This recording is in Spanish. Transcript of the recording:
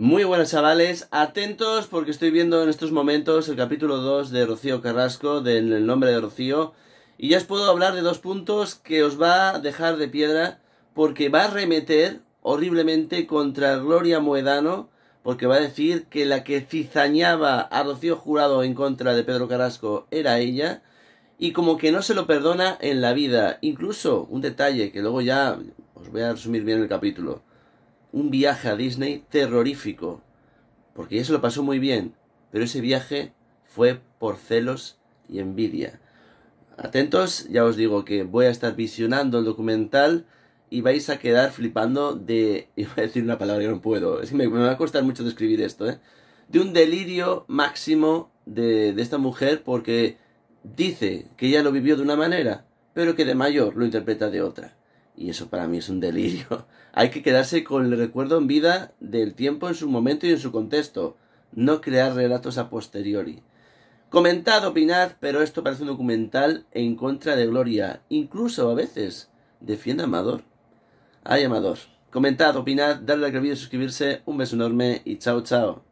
Muy buenas chavales, atentos porque estoy viendo en estos momentos el capítulo 2 de Rocío Carrasco, del nombre de Rocío, y ya os puedo hablar de dos puntos que os va a dejar de piedra porque va a remeter horriblemente contra Gloria Moedano, porque va a decir que la que cizañaba a Rocío Jurado en contra de Pedro Carrasco era ella, y como que no se lo perdona en la vida. Incluso un detalle que luego ya os voy a resumir bien el capítulo un viaje a Disney terrorífico, porque ella se lo pasó muy bien, pero ese viaje fue por celos y envidia. Atentos, ya os digo que voy a estar visionando el documental y vais a quedar flipando de... Iba a decir una palabra que no puedo, es me, va a costar mucho describir esto, ¿eh? De un delirio máximo de, de esta mujer porque dice que ella lo vivió de una manera, pero que de mayor lo interpreta de otra. Y eso para mí es un delirio. Hay que quedarse con el recuerdo en vida del tiempo en su momento y en su contexto, no crear relatos a posteriori. Comentad, opinad, pero esto parece un documental en contra de Gloria. Incluso a veces defiende a Amador. Ay, Amador. Comentad, opinad, dadle a like al vídeo, suscribirse. Un beso enorme y chao, chao.